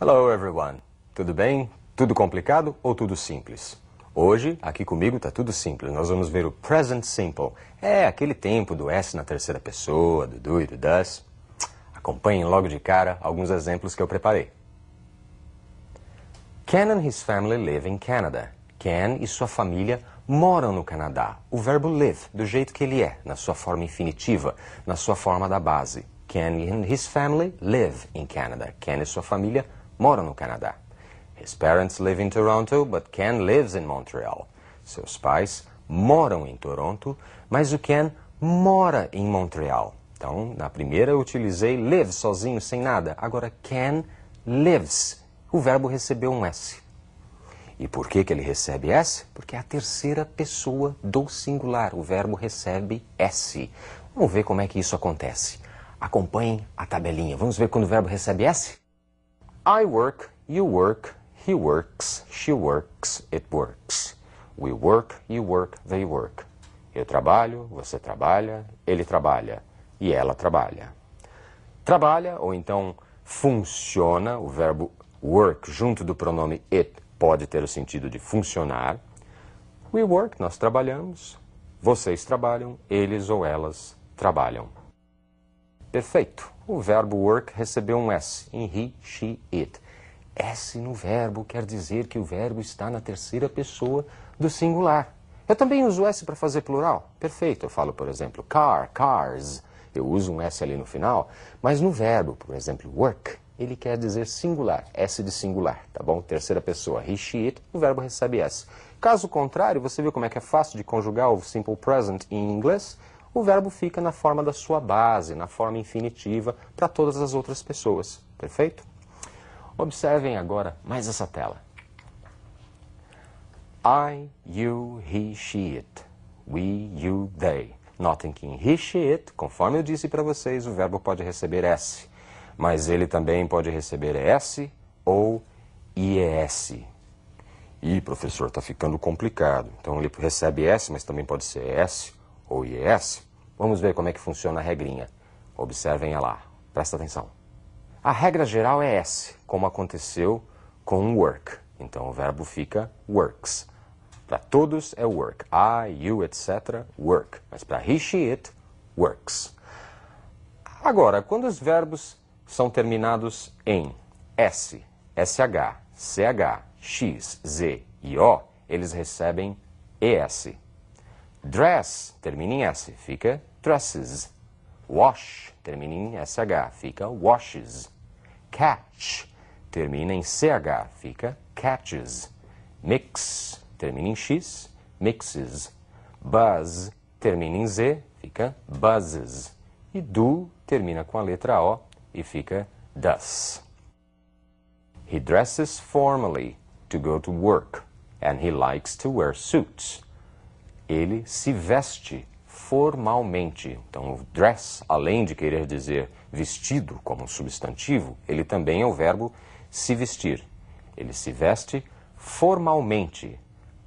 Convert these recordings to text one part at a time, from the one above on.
Hello everyone. Tudo bem? Tudo complicado ou tudo simples? Hoje, aqui comigo está tudo simples. Nós vamos ver o present simple. É aquele tempo do S na terceira pessoa, do do e do does. Acompanhem logo de cara alguns exemplos que eu preparei. Ken and his family live in Canada. Ken e sua família moram no Canadá. O verbo live, do jeito que ele é, na sua forma infinitiva, na sua forma da base. Ken and his family live in Canada. Ken e sua família moram moram no Canadá. His parents live in Toronto, but Ken lives in Montreal. Seus pais moram em Toronto, mas o Ken mora em Montreal. Então, na primeira eu utilizei live sozinho, sem nada. Agora, Ken lives. O verbo recebeu um S. E por que, que ele recebe S? Porque é a terceira pessoa do singular. O verbo recebe S. Vamos ver como é que isso acontece. Acompanhem a tabelinha. Vamos ver quando o verbo recebe S? I work, you work, he works, she works, it works. We work, you work, they work. Eu trabalho, você trabalha, ele trabalha e ela trabalha. Trabalha, ou então funciona, o verbo work junto do pronome it pode ter o sentido de funcionar. We work, nós trabalhamos, vocês trabalham, eles ou elas trabalham. Perfeito. O verbo work recebeu um S em he, she, it. S no verbo quer dizer que o verbo está na terceira pessoa do singular. Eu também uso S para fazer plural. Perfeito. Eu falo, por exemplo, car, cars. Eu uso um S ali no final. Mas no verbo, por exemplo, work, ele quer dizer singular. S de singular, tá bom? Terceira pessoa, he, she, it, o verbo recebe S. Caso contrário, você viu como é que é fácil de conjugar o simple present em inglês? o verbo fica na forma da sua base, na forma infinitiva, para todas as outras pessoas. Perfeito? Observem agora mais essa tela. I, you, he, she, it. We, you, they. Notem que em he, she, it, conforme eu disse para vocês, o verbo pode receber S. Mas ele também pode receber S ou IES. Ih, professor, está ficando complicado. Então ele recebe S, mas também pode ser S ou IES. Vamos ver como é que funciona a regrinha. Observem ela lá. Presta atenção. A regra geral é s, como aconteceu com work. Então o verbo fica works. Para todos é work. I, you, etc. work. Mas para he, she, it, works. Agora, quando os verbos são terminados em S, SH, CH, X, Z e O, eles recebem ES. Dress termina em S, fica dresses. Wash termina em SH, fica washes. Catch termina em CH, fica catches. Mix termina em X, mixes. Buzz termina em Z, fica buzzes. E do termina com a letra O e fica does. He dresses formally to go to work and he likes to wear suits ele se veste formalmente. Então, o dress, além de querer dizer vestido como substantivo, ele também é o verbo se vestir. Ele se veste formalmente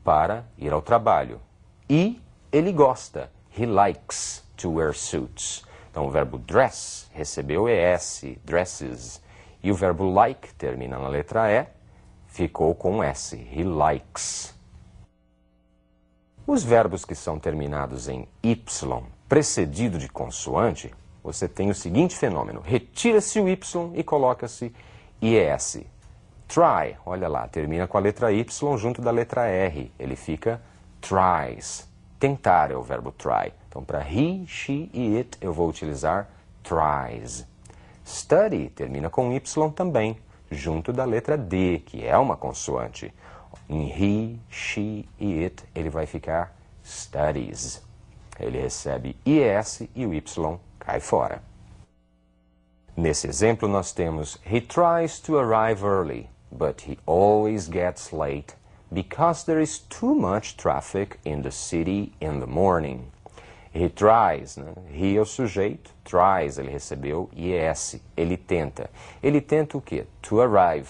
para ir ao trabalho. E ele gosta. He likes to wear suits. Então, o verbo dress recebeu ES, é dresses. E o verbo like termina na letra E, ficou com S. He likes. Os verbos que são terminados em y, precedido de consoante, você tem o seguinte fenômeno. Retira-se o y e coloca-se IES. Try, olha lá, termina com a letra y junto da letra r. Ele fica tries. Tentar é o verbo try. Então, para he, she e it, eu vou utilizar tries. Study termina com y também, junto da letra d, que é uma consoante. Em he, she e it, ele vai ficar studies. Ele recebe IS e o Y cai fora. Nesse exemplo, nós temos He tries to arrive early, but he always gets late because there is too much traffic in the city in the morning. He tries, né? he é o sujeito, tries, ele recebeu IS, ele tenta. Ele tenta o quê? To arrive,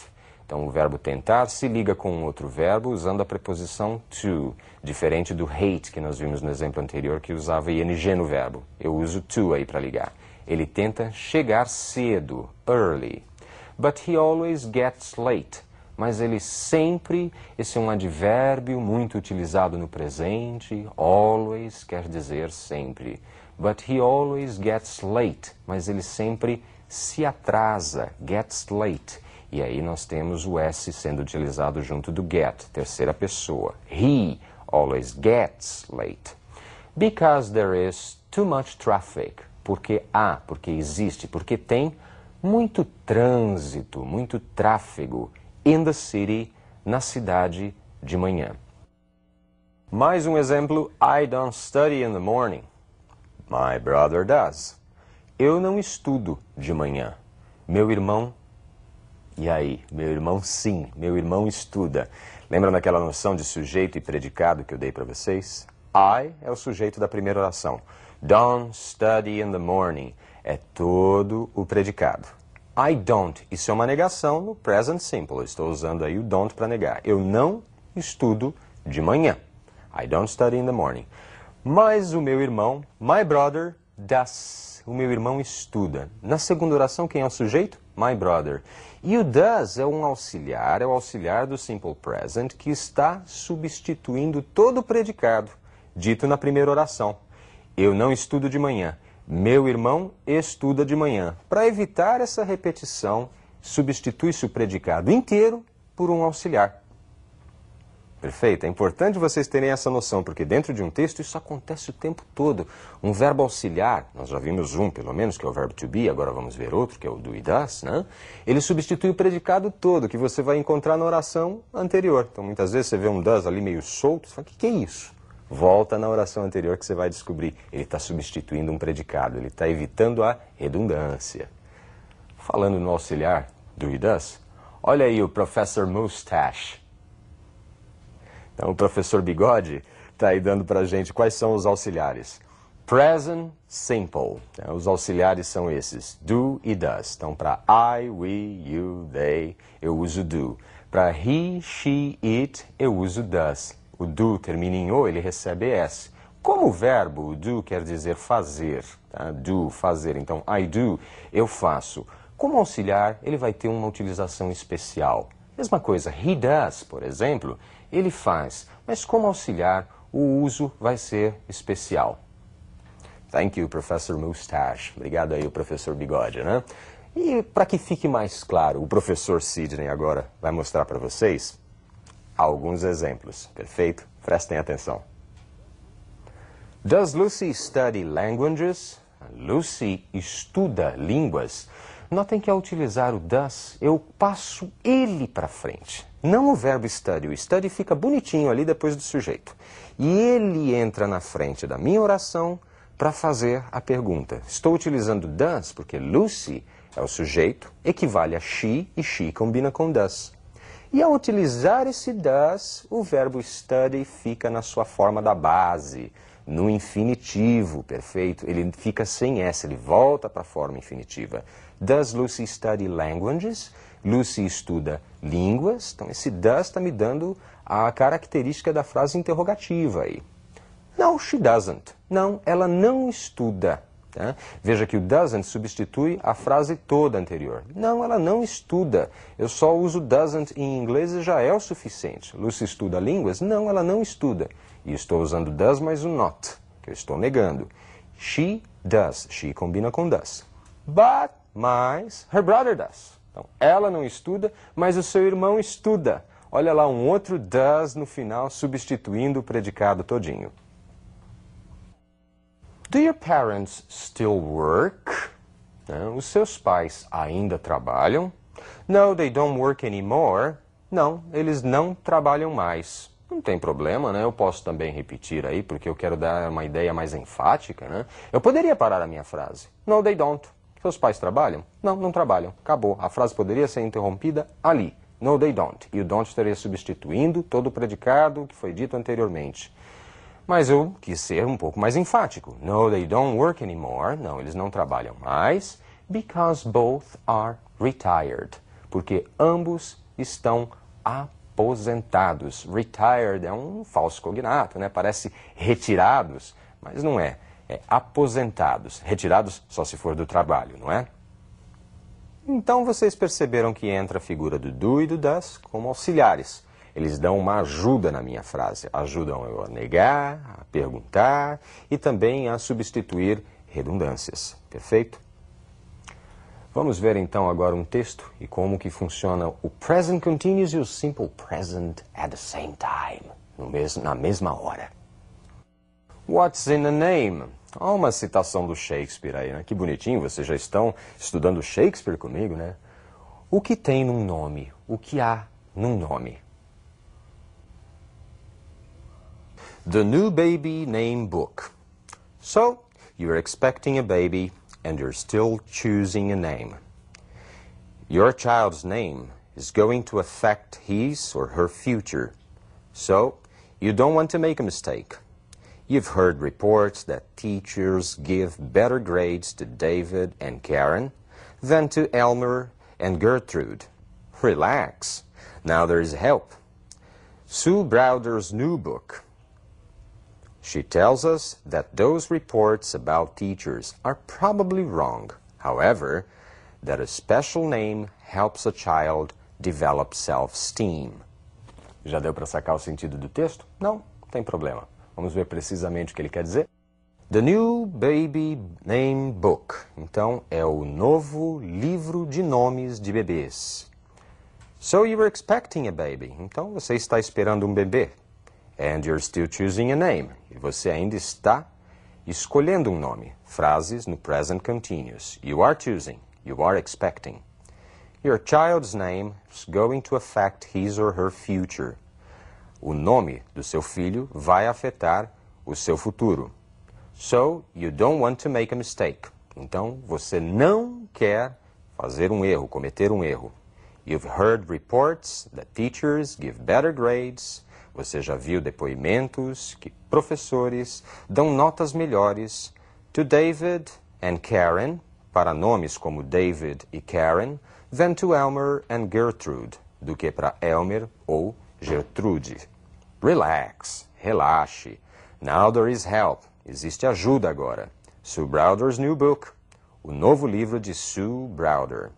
então, o verbo tentar se liga com um outro verbo usando a preposição to, diferente do hate que nós vimos no exemplo anterior que usava ing no verbo. Eu uso to aí para ligar. Ele tenta chegar cedo, early. But he always gets late. Mas ele sempre, esse é um advérbio muito utilizado no presente, always quer dizer sempre. But he always gets late. Mas ele sempre se atrasa, gets late. E aí nós temos o S sendo utilizado junto do get, terceira pessoa. He always gets late. Because there is too much traffic. Porque há, porque existe, porque tem muito trânsito, muito tráfego in the city, na cidade de manhã. Mais um exemplo, I don't study in the morning. My brother does. Eu não estudo de manhã. Meu irmão e aí, meu irmão sim, meu irmão estuda. Lembram daquela noção de sujeito e predicado que eu dei para vocês? I é o sujeito da primeira oração. Don't study in the morning é todo o predicado. I don't, isso é uma negação no present simple. estou usando aí o don't para negar. Eu não estudo de manhã. I don't study in the morning. Mas o meu irmão, my brother, does. O meu irmão estuda. Na segunda oração, quem é o sujeito? My Brother. E o does é um auxiliar, é o auxiliar do simple present que está substituindo todo o predicado dito na primeira oração. Eu não estudo de manhã. Meu irmão estuda de manhã. Para evitar essa repetição, substitui-se o predicado inteiro por um auxiliar. Perfeito. É importante vocês terem essa noção, porque dentro de um texto isso acontece o tempo todo. Um verbo auxiliar, nós já vimos um pelo menos, que é o verbo to be, agora vamos ver outro, que é o do e das, né? Ele substitui o predicado todo, que você vai encontrar na oração anterior. Então muitas vezes você vê um das ali meio solto, você fala, o que, que é isso? Volta na oração anterior que você vai descobrir. Ele está substituindo um predicado, ele está evitando a redundância. Falando no auxiliar do e das, olha aí o Professor Mustache então, o professor Bigode está aí dando para a gente quais são os auxiliares. Present simple. Então, os auxiliares são esses, do e does. Então, para I, we, you, they, eu uso do. Para he, she, it, eu uso does. O do termina em o, ele recebe s. Como o verbo, do quer dizer fazer, tá? do, fazer. Então, I do, eu faço. Como auxiliar, ele vai ter uma utilização especial. Mesma coisa, he does, por exemplo, ele faz, mas como auxiliar, o uso vai ser especial. Thank you, Professor Mustache. Obrigado aí, o professor Bigode, né? E para que fique mais claro, o professor Sidney agora vai mostrar para vocês alguns exemplos, perfeito? Prestem atenção. Does Lucy study languages? Lucy estuda línguas. Notem que ao utilizar o does, eu passo ele para frente. Não o verbo study. O study fica bonitinho ali depois do sujeito. E ele entra na frente da minha oração para fazer a pergunta. Estou utilizando does porque Lucy é o sujeito, equivale a she e she combina com does. E ao utilizar esse does, o verbo study fica na sua forma da base, no infinitivo, perfeito? Ele fica sem S, ele volta para a forma infinitiva. Does Lucy study languages? Lucy estuda línguas, então esse does está me dando a característica da frase interrogativa aí. No, she doesn't. Não, ela não estuda. Tá? Veja que o doesn't substitui a frase toda anterior. Não, ela não estuda. Eu só uso doesn't em inglês e já é o suficiente. Lucy estuda línguas? Não, ela não estuda. E estou usando does mais o not, que eu estou negando. She does. She combina com does. But, mas, her brother does. Então, ela não estuda, mas o seu irmão estuda. Olha lá um outro does no final, substituindo o predicado todinho. Do your parents still work? Não, né? os seus pais ainda trabalham? No, they don't work anymore. Não, eles não trabalham mais. Não tem problema, né? Eu posso também repetir aí, porque eu quero dar uma ideia mais enfática, né? Eu poderia parar a minha frase. No, they don't. Seus pais trabalham? Não, não trabalham. Acabou. A frase poderia ser interrompida ali. No, they don't. E o don't estaria substituindo todo o predicado que foi dito anteriormente. Mas eu quis ser um pouco mais enfático. No, they don't work anymore. Não, eles não trabalham mais. Because both are retired. Porque ambos estão aposentados. Retired é um falso cognato, né? Parece retirados, mas não é é, aposentados, retirados só se for do trabalho, não é? Então vocês perceberam que entra a figura do do e do das como auxiliares. Eles dão uma ajuda na minha frase. Ajudam eu a negar, a perguntar e também a substituir redundâncias. Perfeito? Vamos ver então agora um texto e como que funciona o present continuous e o simple present at the same time, no na mesma hora. What's in the name? Há uma citação do Shakespeare aí, né? Que bonitinho, vocês já estão estudando Shakespeare comigo, né? O que tem num nome? O que há num nome? The new baby name book. So, you're expecting a baby and you're still choosing a name. Your child's name is going to affect his or her future. So, you don't want to make a mistake. You've heard reports that teachers give better grades to David and Karen than to Elmer and Gertrude. Relax. Now there is help. Sue Browder's new book. She tells us that those reports about teachers are probably wrong. However, that a special name helps a child develop self-esteem. Já deu para sacar o sentido do texto? Não, tem problema. Vamos ver precisamente o que ele quer dizer. The New Baby Name Book. Então, é o novo livro de nomes de bebês. So you were expecting a baby. Então, você está esperando um bebê. And you're still choosing a name. E você ainda está escolhendo um nome. Frases no present continuous. You are choosing. You are expecting. Your child's name is going to affect his or her future o nome do seu filho vai afetar o seu futuro. So, you don't want to make a mistake. Então, você não quer fazer um erro, cometer um erro. You've heard reports that teachers give better grades. Você já viu depoimentos que professores dão notas melhores to David and Karen, para nomes como David e Karen, than to Elmer and Gertrude, do que para Elmer ou Gertrude. Relax, relaxe. Now there is help. Existe ajuda agora. Sue Browder's new book. O novo livro de Sue Browder.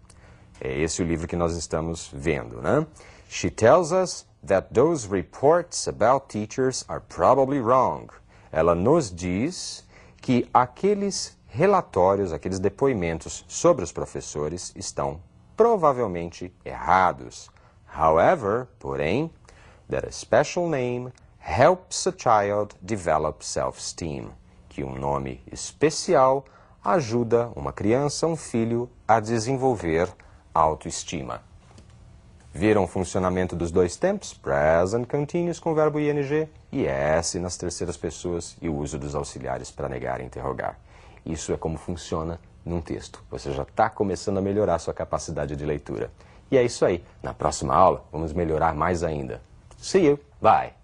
É esse o livro que nós estamos vendo, né? She tells us that those reports about teachers are probably wrong. Ela nos diz que aqueles relatórios, aqueles depoimentos sobre os professores estão provavelmente errados. However, porém, that a special name helps a child develop self-esteem, que um nome especial ajuda uma criança, um filho, a desenvolver autoestima. Viram o funcionamento dos dois tempos? Present continuous com o verbo ing e s nas terceiras pessoas e o uso dos auxiliares para negar e interrogar. Isso é como funciona num texto. Você já está começando a melhorar a sua capacidade de leitura. E é isso aí. Na próxima aula, vamos melhorar mais ainda. See you. Bye.